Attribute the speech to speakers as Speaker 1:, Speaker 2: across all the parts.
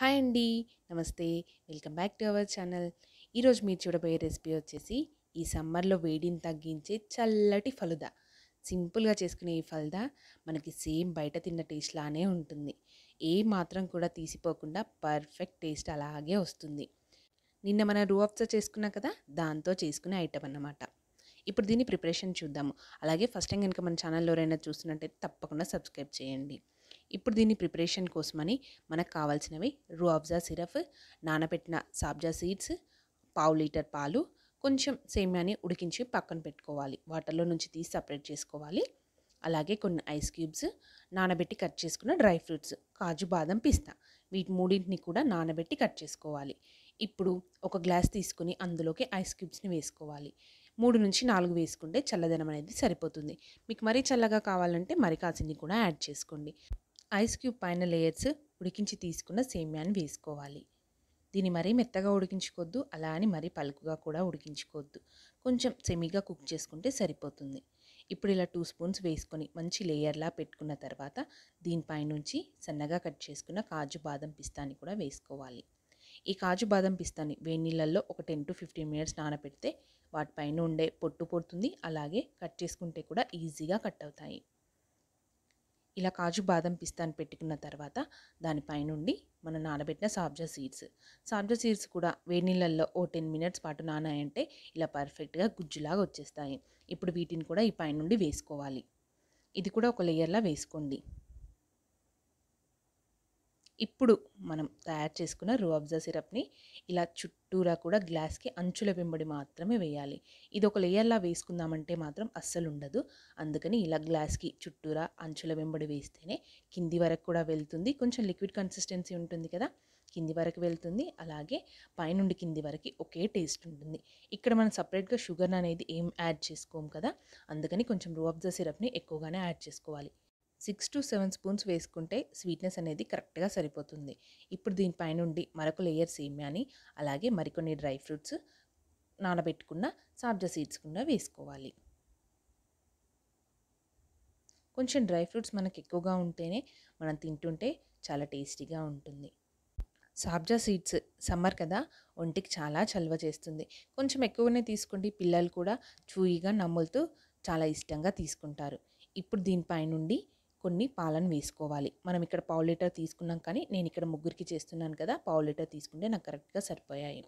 Speaker 1: hi అండి నమస్తే welcome back to our channel ఈరోజు మీరు చూడబోయే రెసిపీ వచ్చేసి ఈ సమ్మర్లో వేడిని తగ్గించే చల్లటి ఫలుదా సింపుల్గా చేసుకునే ఈ ఫలుదా మనకి సేమ్ బయట తిన్న టేస్ట్లానే ఉంటుంది ఏ మాత్రం కూడా తీసిపోకుండా పర్ఫెక్ట్ టేస్ట్ అలాగే వస్తుంది నిన్న మన రూఅప్సా చేసుకున్నా కదా దాంతో చేసుకునే ఐటమ్ అన్నమాట ఇప్పుడు దీన్ని ప్రిపరేషన్ చూద్దాము అలాగే ఫస్ట్ టైం కనుక మన ఛానల్లో ఎవరైనా చూస్తున్నట్టయితే తప్పకుండా సబ్స్క్రైబ్ చేయండి ఇప్పుడు దీన్ని ప్రిపరేషన్ కోసమని మనకు కావాల్సినవి అబ్జా సిరఫ్ నానబెట్టిన సాబ్జా సీడ్స్ పావు లీటర్ పాలు కొంచెం సేమ్యాని ఉడికించి పక్కన పెట్టుకోవాలి వాటర్లో నుంచి తీసి సపరేట్ చేసుకోవాలి అలాగే కొన్ని ఐస్ క్యూబ్స్ నానబెట్టి కట్ చేసుకున్న డ్రై ఫ్రూట్స్ కాజు బాదం పిస్తా వీటి మూడింటిని కూడా నానబెట్టి కట్ చేసుకోవాలి ఇప్పుడు ఒక గ్లాస్ తీసుకుని అందులోకి ఐస్ క్యూబ్స్ని వేసుకోవాలి మూడు నుంచి నాలుగు వేసుకుంటే చల్లదనం అనేది సరిపోతుంది మీకు మరీ చల్లగా కావాలంటే మరి కాసిని కూడా యాడ్ చేసుకోండి ఐస్ క్యూబ్ పైన లేయర్స్ ఉడికించి తీసుకున్న సేమ్యాన్ని వేసుకోవాలి దీన్ని మరీ మెత్తగా ఉడికించుకోవద్దు అలా అని మరీ పలుకుగా కూడా ఉడికించుకోవద్దు కొంచెం సెమీగా కుక్ చేసుకుంటే సరిపోతుంది ఇప్పుడు ఇలా టూ స్పూన్స్ వేసుకొని మంచి లేయర్లా పెట్టుకున్న తర్వాత దీనిపైనుంచి సన్నగా కట్ చేసుకున్న కాజు బాదం పిస్తాని కూడా వేసుకోవాలి ఈ కాజు బాదం పిస్తాని వేడి నీళ్ళల్లో ఒక టెన్ టు ఫిఫ్టీన్ మినిట్స్ నానబెడితే వాటిపైన ఉండే పొట్టు పొడుతుంది అలాగే కట్ చేసుకుంటే కూడా ఈజీగా కట్ అవుతాయి ఇలా కాజు బాదం పిస్తాను పెట్టుకున్న తర్వాత దానిపైనుండి మనం నానబెట్టిన సాబ్జా సీడ్స్ సాబ్జా సీడ్స్ కూడా వేడి నీళ్ళల్లో ఓ టెన్ మినిట్స్ పాటు నానాయంటే ఇలా పర్ఫెక్ట్గా గుజ్జులాగా వచ్చేస్తాయి ఇప్పుడు వీటిని కూడా ఈ పైనుండి వేసుకోవాలి ఇది కూడా ఒక లేయర్లా వేసుకోండి ఇప్పుడు మనం తయారు చేసుకున్న రువాబ్జా సిరప్ని ఇలా చుట్టూరా కూడా గ్లాస్కి అంచుల వెంబడి మాత్రమే వేయాలి ఇది ఒక లేయర్లా వేసుకుందామంటే మాత్రం అస్సలు ఉండదు అందుకని ఇలా గ్లాస్కి చుట్టూరా అంచుల వెంబడి వేస్తేనే కింది వరకు కూడా వెళ్తుంది కొంచెం లిక్విడ్ కన్సిస్టెన్సీ ఉంటుంది కదా కింది వరకు వెళ్తుంది అలాగే పైనుండి కింది వరకు ఒకే టేస్ట్ ఉంటుంది ఇక్కడ మనం సపరేట్గా షుగర్ అనేది ఏం యాడ్ చేసుకోము కదా అందుకని కొంచెం రువాబ్జా సిరప్ని ఎక్కువగానే యాడ్ చేసుకోవాలి సిక్స్ టు సెవెన్ స్పూన్స్ వేసుకుంటే స్వీట్నెస్ అనేది కరెక్ట్గా సరిపోతుంది ఇప్పుడు దీనిపైనుండి మరొక లేయర్ సేమ్యాని అలాగే మరికొన్ని డ్రై ఫ్రూట్స్ నానబెట్టుకున్న సాబ్జా సీడ్స్ కూడా వేసుకోవాలి కొంచెం డ్రై ఫ్రూట్స్ మనకు ఎక్కువగా ఉంటేనే మనం తింటుంటే చాలా టేస్టీగా ఉంటుంది సాబ్జా సీడ్స్ సమ్మర్ కదా ఒంటికి చాలా చలవ చేస్తుంది కొంచెం ఎక్కువనే తీసుకోండి పిల్లలు కూడా చూయిగా నమ్ములుతూ చాలా ఇష్టంగా తీసుకుంటారు ఇప్పుడు దీనిపై నుండి కొన్ని పాలను వేసుకోవాలి మనం ఇక్కడ పావు లీటర్ తీసుకున్నాం కానీ నేను ఇక్కడ ముగ్గురికి చేస్తున్నాను కదా పావు లీటర్ తీసుకుంటే నాకు కరెక్ట్గా సరిపోయాయి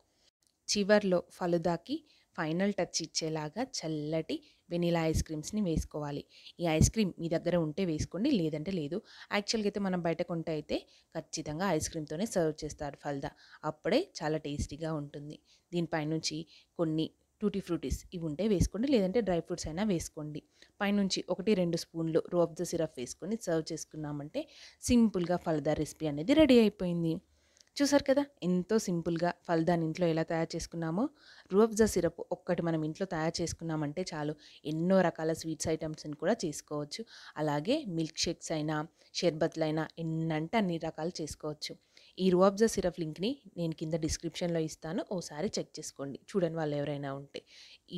Speaker 1: చివర్లో ఫలుదాకి ఫైనల్ టచ్ ఇచ్చేలాగా చల్లటి వెనీలా ఐస్ క్రీమ్స్ని వేసుకోవాలి ఈ ఐస్ క్రీమ్ మీ దగ్గర ఉంటే వేసుకోండి లేదంటే లేదు యాక్చువల్గా అయితే మనం బయట కొంటే అయితే ఖచ్చితంగా ఐస్ క్రీమ్తోనే సర్వ్ చేస్తారు ఫల్దా అప్పుడే చాలా టేస్టీగా ఉంటుంది దీనిపైనుంచి కొన్ని టూటీ ఫ్రూటీస్ ఇవి ఉంటే వేసుకోండి లేదంటే డ్రై ఫ్రూట్స్ అయినా వేసుకోండి పైనుంచి ఒకటి రెండు స్పూన్లు రోబ్ ద సిరప్ వేసుకొని సర్వ్ చేసుకున్నామంటే సింపుల్గా ఫలదా రెసిపీ అనేది రెడీ అయిపోయింది చూసారు కదా ఎంతో సింపుల్గా ఫలదాని ఇంట్లో ఎలా తయారు చేసుకున్నామో రూఅఫ్జా సిరప్ ఒక్కటి మనం ఇంట్లో తయారు చేసుకున్నామంటే చాలు ఎన్నో రకాల స్వీట్స్ ఐటమ్స్ని కూడా చేసుకోవచ్చు అలాగే మిల్క్ షేక్స్ అయినా షర్బత్లైనా ఎన్నంటే అన్ని రకాలు చేసుకోవచ్చు ఈ రువాబ్జా సిరప్ లింక్ని నేను కింద డిస్క్రిప్షన్లో ఇస్తాను ఓసారి చెక్ చేసుకోండి చూడని వాళ్ళు ఎవరైనా ఉంటే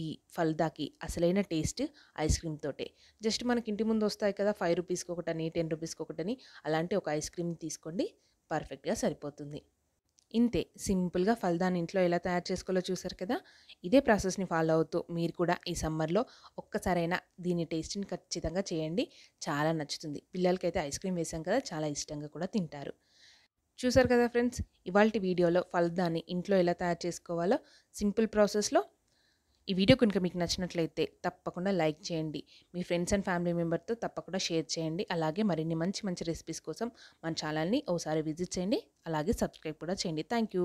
Speaker 1: ఈ ఫల్దాకి అసలైన టేస్ట్ ఐస్ క్రీమ్ తోటే జస్ట్ మనకి ఇంటి ముందు వస్తాయి కదా ఫైవ్ రూపీస్కి ఒకటని టెన్ రూపీస్కి ఒకటని అలాంటి ఒక ఐస్ క్రీమ్ తీసుకోండి పర్ఫెక్ట్గా సరిపోతుంది ఇంతే సింపుల్గా ఫల్దాని ఇంట్లో ఎలా తయారు చేసుకోవాలో చూసారు కదా ఇదే ప్రాసెస్ని ఫాలో అవుతూ మీరు కూడా ఈ సమ్మర్లో ఒక్కసారైనా దీని టేస్ట్ని ఖచ్చితంగా చేయండి చాలా నచ్చుతుంది పిల్లలకైతే ఐస్ క్రీమ్ వేసాం కదా చాలా ఇష్టంగా కూడా తింటారు చూసారు కదా ఫ్రెండ్స్ ఇవాళ వీడియోలో ఫలదాన్ని ఇంట్లో ఎలా తయారు చేసుకోవాలో సింపుల్ ప్రాసెస్లో ఈ వీడియో కనుక మీకు నచ్చినట్లయితే తప్పకుండా లైక్ చేయండి మీ ఫ్రెండ్స్ అండ్ ఫ్యామిలీ మెంబర్తో తప్పకుండా షేర్ చేయండి అలాగే మరిన్ని మంచి మంచి రెసిపీస్ కోసం మన ఛానల్ని ఒకసారి విజిట్ చేయండి అలాగే సబ్స్క్రైబ్ కూడా చేయండి థ్యాంక్